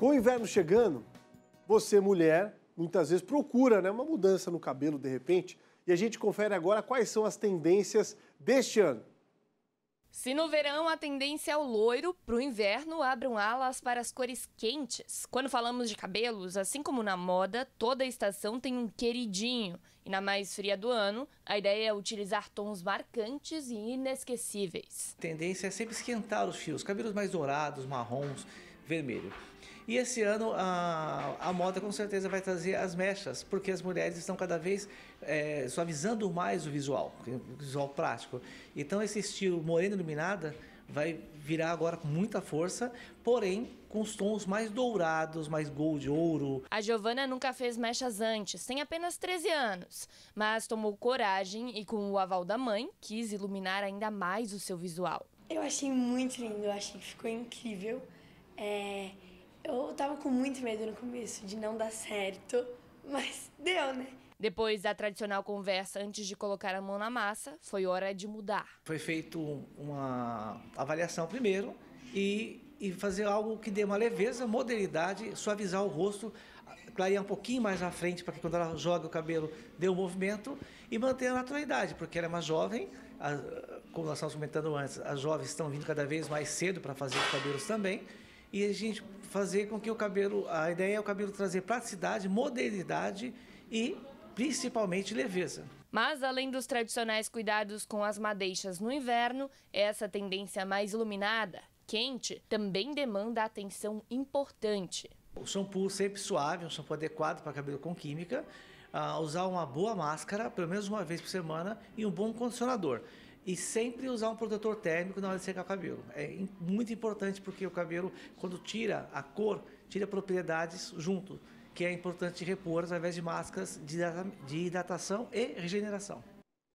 Com o inverno chegando, você, mulher, muitas vezes procura né, uma mudança no cabelo de repente. E a gente confere agora quais são as tendências deste ano. Se no verão a tendência é o loiro, para o inverno abram alas para as cores quentes. Quando falamos de cabelos, assim como na moda, toda estação tem um queridinho. E na mais fria do ano, a ideia é utilizar tons marcantes e inesquecíveis. A tendência é sempre esquentar os fios, cabelos mais dourados, marrons, vermelho. E esse ano a, a moda com certeza vai trazer as mechas, porque as mulheres estão cada vez é, suavizando mais o visual, o visual prático. Então esse estilo morena iluminada vai virar agora com muita força, porém com os tons mais dourados, mais gold, ouro. A Giovana nunca fez mechas antes, tem apenas 13 anos, mas tomou coragem e com o aval da mãe quis iluminar ainda mais o seu visual. Eu achei muito lindo, eu achei que ficou incrível. É tava com muito medo no começo de não dar certo, mas deu, né? Depois da tradicional conversa antes de colocar a mão na massa, foi hora de mudar. Foi feita uma avaliação primeiro e, e fazer algo que dê uma leveza, modernidade, suavizar o rosto, clarear um pouquinho mais à frente para que quando ela joga o cabelo dê um movimento e manter a naturalidade, porque ela é uma jovem, a, como nós estávamos comentando antes, as jovens estão vindo cada vez mais cedo para fazer os cabelos também e a gente fazer com que o cabelo, a ideia é o cabelo trazer praticidade, modernidade e principalmente leveza. Mas, além dos tradicionais cuidados com as madeixas no inverno, essa tendência mais iluminada, quente, também demanda atenção importante. O shampoo sempre suave, um shampoo adequado para cabelo com química, uh, usar uma boa máscara, pelo menos uma vez por semana, e um bom condicionador. E sempre usar um protetor térmico na hora de secar o cabelo. É muito importante porque o cabelo, quando tira a cor, tira propriedades junto, que é importante repor através de máscaras de hidratação e regeneração.